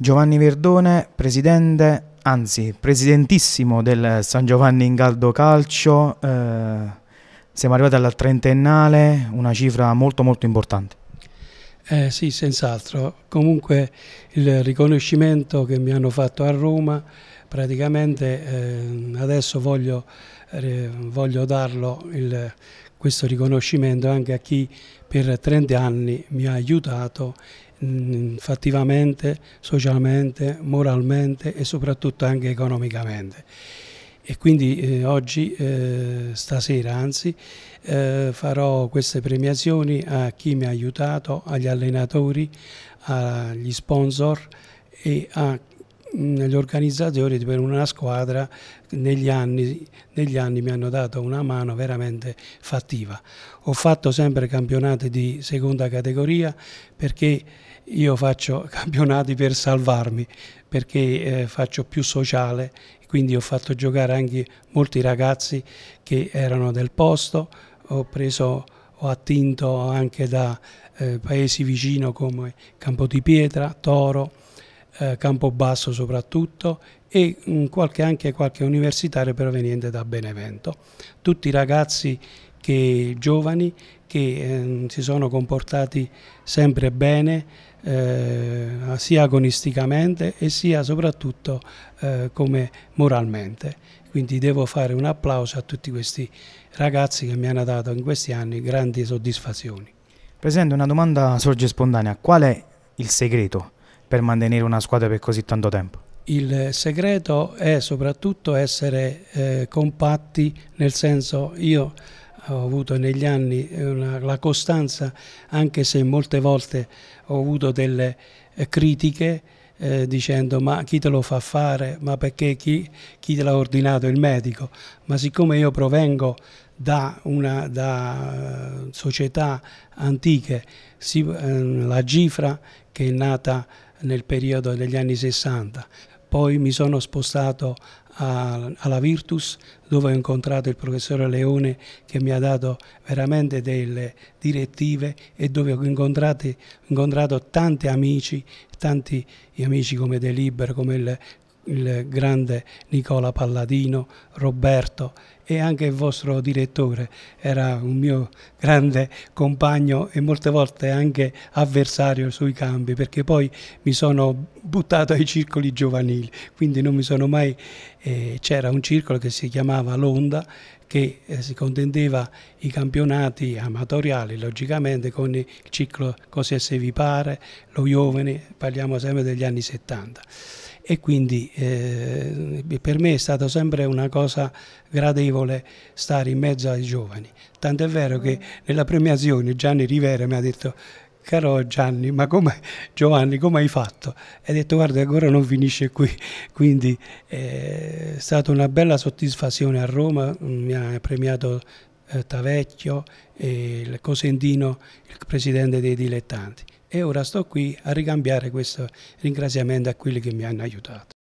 Giovanni Verdone, presidente, anzi presidentissimo del San Giovanni in Galdo Calcio, eh, siamo arrivati alla trentennale, una cifra molto molto importante. Eh, sì, senz'altro. Comunque il riconoscimento che mi hanno fatto a Roma praticamente eh, adesso voglio, eh, voglio darlo il, questo riconoscimento anche a chi per 30 anni mi ha aiutato mh, mm, fattivamente, socialmente, moralmente e soprattutto anche economicamente. E quindi eh, oggi, eh, stasera anzi, eh, farò queste premiazioni a chi mi ha aiutato, agli allenatori, agli sponsor e a gli organizzatori per una squadra negli anni, negli anni, mi hanno dato una mano veramente fattiva. Ho fatto sempre campionati di seconda categoria perché io faccio campionati per salvarmi, perché eh, faccio più sociale, quindi ho fatto giocare anche molti ragazzi che erano del posto, ho preso ho attinto anche da eh, paesi vicino come Campo di Pietra, Toro, eh, Campobasso soprattutto e mm, qualche, anche qualche universitario proveniente da Benevento. Tutti ragazzi che, giovani che eh, si sono comportati sempre bene eh, sia agonisticamente e sia soprattutto eh, come moralmente. Quindi devo fare un applauso a tutti questi ragazzi che mi hanno dato in questi anni grandi soddisfazioni. Presidente, una domanda sorge spontanea. Qual è il segreto per mantenere una squadra per così tanto tempo? Il segreto è soprattutto essere eh, compatti, nel senso io ho avuto negli anni una, la costanza, anche se molte volte ho avuto delle eh, critiche, eh, dicendo ma chi te lo fa fare, ma perché chi, chi te l'ha ordinato il medico, ma siccome io provengo da, una, da uh, società antiche, si, uh, la cifra che è nata nel periodo degli anni 60, poi mi sono spostato a, alla Virtus dove ho incontrato il professore Leone che mi ha dato veramente delle direttive e dove ho incontrato, incontrato tanti amici, tanti amici come De Liber, come il il grande Nicola Palladino, Roberto e anche il vostro direttore era un mio grande compagno e molte volte anche avversario sui campi perché poi mi sono buttato ai circoli giovanili, quindi non mi sono mai... Eh, c'era un circolo che si chiamava L'Onda che eh, si contendeva i campionati amatoriali logicamente con il ciclo Cos'è se vi pare, lo Giovane, parliamo sempre degli anni 70 e quindi eh, per me è stata sempre una cosa gradevole stare in mezzo ai giovani. Tanto è vero che mm. nella premiazione Gianni Rivera mi ha detto caro Gianni, ma come, Giovanni, come hai fatto? E ha detto guarda ancora non finisce qui, quindi eh, è stata una bella soddisfazione a Roma, mi ha premiato eh, Tavecchio e il Cosentino, il presidente dei dilettanti e ora sto qui a ricambiare questo ringraziamento a quelli che mi hanno aiutato.